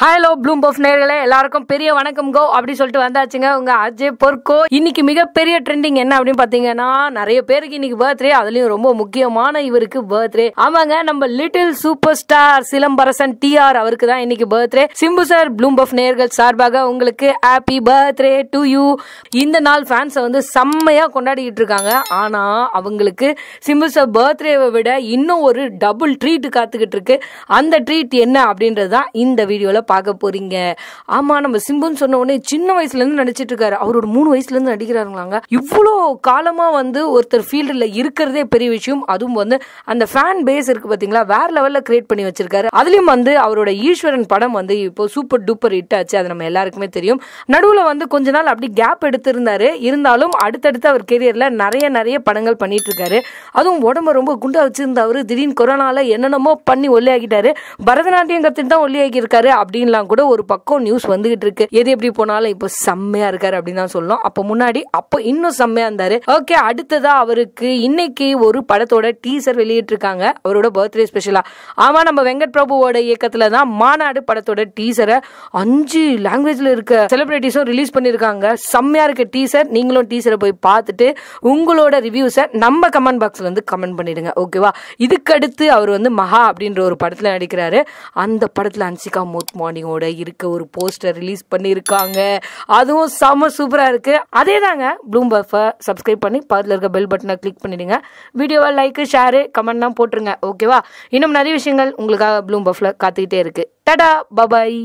hello Bloom puff நேர்களே எல்லாருக்கும் பெரிய வணக்கம் கோ அப்படின்னு சொல்லிட்டு வந்தாச்சுங்க உங்க அஜய் பொற்கோ இன்னைக்கு மிகப்பெரிய ட்ரெண்டிங் என்ன அப்படின்னு பாத்தீங்கன்னா நிறைய பேருக்கு இன்னைக்கு பர்த்டே அதுலயும் ரொம்ப முக்கியமான இவருக்கு பர்த்டே ஆமாங்க நம்ம little super star Silambarasan T R அவருக்கு தான் இன்னைக்கு பர்த்டே சிம்பு சார் ப்ளூம் பஃப் நேர்கள் சார்பாக உங்களுக்கு ஹாப்பி பர்த்டே டு யூ இந்த நாள் ஃபேன்ஸை வந்து செம்மையா கொண்டாடிக்கிட்டு இருக்காங்க ஆனா அவங்களுக்கு சிம்பு சார் பர்த்டேவை விட இன்னும் ஒரு டபுள் ட்ரீட் காத்துக்கிட்டு இருக்கு அந்த ட்ரீட் என்ன அப்படின்றது தான் இந்த வீடியோல பார்க்க போறீங்க ஆமா நம்ம சிம்புன்னு சொன்ன உடனே சின்ன வயசுல இருந்து நடிச்சிட்டு இருக்காரு அவரோட ஒரு மூணு வயசுல இருந்து நடிக்கிறாருங்களாங்க இவ்வளோ காலமா வந்து ஒருத்தர் ஃபீல்டில் இருக்கிறதே பெரிய விஷயம் அதுவும் வந்து அந்த ஃபேன் பேஸ் இருக்கு பாத்தீங்களா வேற லெவல்ல கிரியேட் பண்ணி வச்சிருக்காரு அதுலயும் வந்து அவரோட ஈஸ்வரன் படம் வந்து இப்போ சூப்பர் டூப்பர் ஹிட் ஆச்சு அது நம்ம எல்லாருக்குமே தெரியும் நடுவில் வந்து கொஞ்ச நாள் அப்படி கேப் எடுத்திருந்தாரு இருந்தாலும் அடுத்தடுத்து அவர் கெரியரில் நிறைய நிறைய படங்கள் பண்ணிட்டு இருக்காரு அதுவும் உடம்ப ரொம்ப குண்டா வச்சிருந்தவர் திடீர்னு கொரோனால என்னென்னமோ பண்ணி ஒல்லியாகிட்டாரு பரதநாட்டியம் கத்துட்டு தான் இருக்காரு அப்படி அப்படின்லாம் கூட ஒரு பக்கம் நியூஸ் வந்துகிட்டு இருக்கு எது எப்படி போனாலும் இப்போ செம்மையா இருக்காரு அப்படின்னு தான் சொல்லும் அப்போ முன்னாடி அப்போ இன்னும் செம்மையா இருந்தாரு ஓகே அடுத்ததா அவருக்கு இன்னைக்கு ஒரு படத்தோட டீசர் வெளியிட்டிருக்காங்க அவரோட பர்த்டே ஸ்பெஷலா ஆமா நம்ம வெங்கட் பிரபுவோட இயக்கத்துல தான் மாநாடு படத்தோட டீசரை அஞ்சு லாங்குவேஜ்ல இருக்க செலிபிரிட்டிஸும் ரிலீஸ் பண்ணிருக்காங்க செம்மையா இருக்க டீசர் நீங்களும் டீசரை போய் பார்த்துட்டு உங்களோட ரிவ்யூஸை நம்ம கமெண்ட் பாக்ஸ்ல வந்து கமெண்ட் பண்ணிடுங்க ஓகேவா இதுக்கடுத்து அவர் வந்து மகா அப்படின்ற ஒரு படத்துல நடிக்கிறாரு அந்த படத்துல அன்சிகா மூத் மார்னிங்கோட இருக்க ஒரு போஸ்டர் ரிலீஸ் பண்ணியிருக்காங்க அதுவும் செம சூப்பராக இருக்குது அதே தாங்க ப்ளூம்பர்ஃபை சப்ஸ்கிரைப் பண்ணி பதில் இருக்க பெல் பட்டனை கிளிக் பண்ணிடுங்க வீடியோவை லைக்கு ஷேரு கமெண்ட்லாம் போட்டுருங்க ஓகேவா இன்னும் நிறைய விஷயங்கள் உங்களுக்காக ப்ளூம்பர்ஃபில் காத்துக்கிட்டே இருக்குது டடா பபாய்